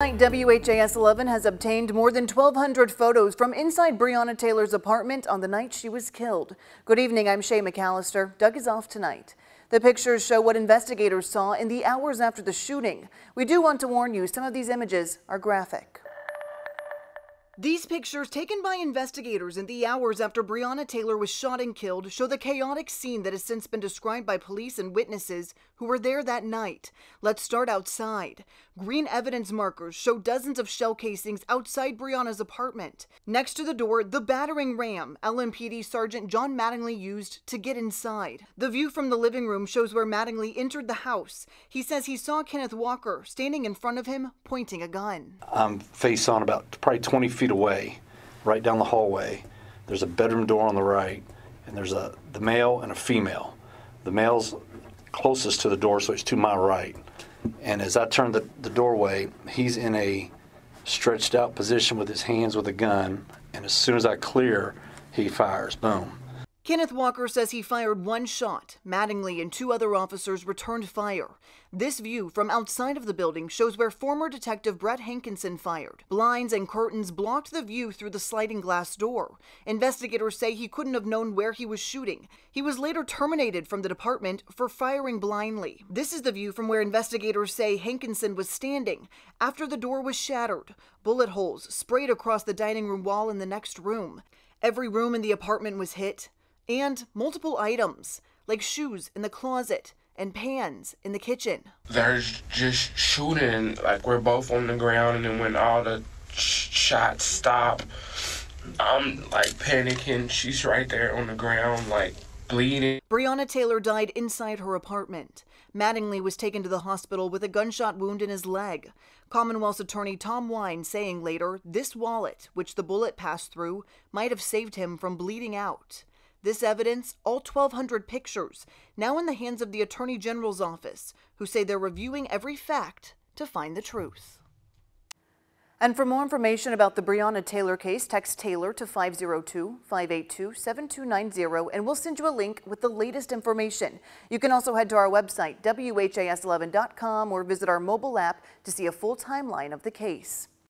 WHAS 11 has obtained more than 1,200 photos from inside Breonna Taylor's apartment on the night she was killed. Good evening, I'm Shay McAllister. Doug is off tonight. The pictures show what investigators saw in the hours after the shooting. We do want to warn you, some of these images are graphic. These pictures, taken by investigators in the hours after Breonna Taylor was shot and killed, show the chaotic scene that has since been described by police and witnesses who were there that night. Let's start outside. Green evidence markers show dozens of shell casings outside Breonna's apartment. Next to the door, the battering ram LMPD Sergeant John Mattingly used to get inside. The view from the living room shows where Mattingly entered the house. He says he saw Kenneth Walker standing in front of him, pointing a gun. I'm face on about probably 20 feet feet away, right down the hallway. There's a bedroom door on the right, and there's a the male and a female. The male's closest to the door, so it's to my right. And as I turn the, the doorway, he's in a stretched out position with his hands with a gun. And as soon as I clear, he fires. Boom. Kenneth Walker says he fired one shot. Mattingly and two other officers returned fire. This view from outside of the building shows where former Detective Brett Hankinson fired. Blinds and curtains blocked the view through the sliding glass door. Investigators say he couldn't have known where he was shooting. He was later terminated from the department for firing blindly. This is the view from where investigators say Hankinson was standing after the door was shattered. Bullet holes sprayed across the dining room wall in the next room. Every room in the apartment was hit and multiple items like shoes in the closet and pans in the kitchen. There's just shooting. Like we're both on the ground, and then when all the sh- shots stop, I'm like panicking. She's right there on the ground, like bleeding. Breonna Taylor died inside her apartment. Mattingly was taken to the hospital with a gunshot wound in his leg. Commonwealth's attorney Tom Wine saying later, this wallet, which the bullet passed through, might have saved him from bleeding out. This evidence, all 1,200 pictures, now in the hands of the Attorney General's office, who say they're reviewing every fact to find the truth. And for more information about the Breonna Taylor case, text Taylor to 502-582-7290 and we'll send you a link with the latest information. You can also head to our website, WHAS11.com or visit our mobile app to see a full timeline of the case.